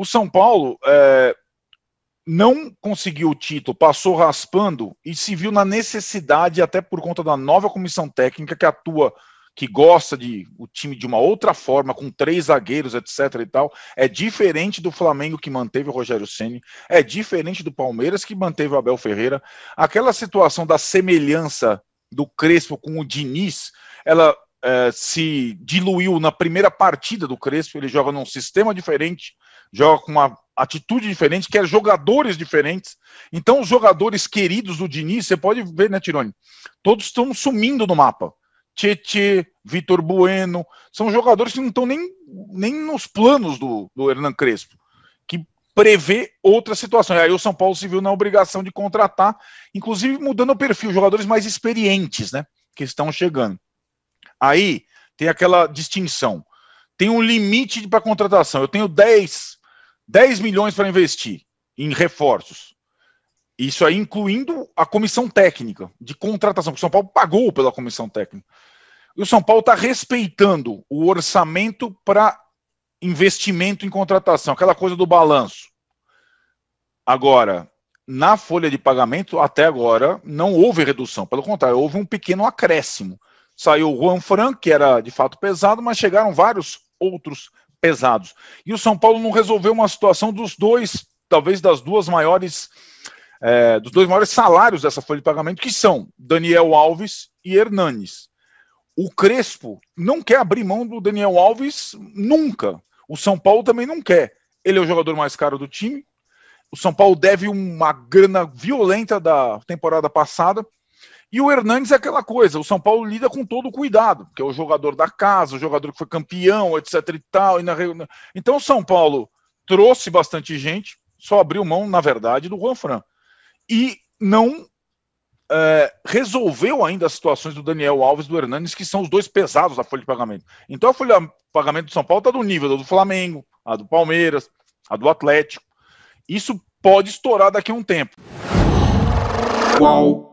O São Paulo é, não conseguiu o título, passou raspando e se viu na necessidade, até por conta da nova comissão técnica que atua, que gosta de o time de uma outra forma, com três zagueiros, etc. e tal. É diferente do Flamengo que manteve o Rogério Ceni, é diferente do Palmeiras que manteve o Abel Ferreira. Aquela situação da semelhança do Crespo com o Diniz, ela é, se diluiu na primeira partida do Crespo. Ele joga num sistema diferente, joga com uma atitude diferente, quer jogadores diferentes. Então, os jogadores queridos do Diniz, você pode ver, né, Tirone? Todos estão sumindo no mapa. Tietê, Vitor Bueno, são jogadores que não estão nem, nem nos planos do, do Hernan Crespo prevê outra situação. E aí o São Paulo se viu na obrigação de contratar, inclusive mudando o perfil, jogadores mais experientes, né? Que estão chegando. Aí tem aquela distinção. Tem um limite para contratação. Eu tenho 10, 10 milhões para investir em reforços. Isso aí incluindo a comissão técnica de contratação, que o São Paulo pagou pela comissão técnica. E o São Paulo está respeitando o orçamento para investimento em contratação, aquela coisa do balanço. Agora, na folha de pagamento, até agora, não houve redução. Pelo contrário, houve um pequeno acréscimo. Saiu o Juan Fran, que era de fato pesado, mas chegaram vários outros pesados. E o São Paulo não resolveu uma situação dos dois, talvez das duas maiores, é, dos dois maiores salários dessa folha de pagamento, que são Daniel Alves e Hernanes. O Crespo não quer abrir mão do Daniel Alves nunca. O São Paulo também não quer. Ele é o jogador mais caro do time. O São Paulo deve uma grana violenta da temporada passada. E o Hernandes é aquela coisa, o São Paulo lida com todo o cuidado, porque é o jogador da casa, o jogador que foi campeão, etc e tal. E na... Então o São Paulo trouxe bastante gente, só abriu mão, na verdade, do Juan Fran. E não é, resolveu ainda as situações do Daniel Alves e do Hernandes, que são os dois pesados da folha de pagamento. Então a folha de pagamento do São Paulo está do nível do Flamengo, a do Palmeiras, a do Atlético. Isso pode estourar daqui a um tempo. Qual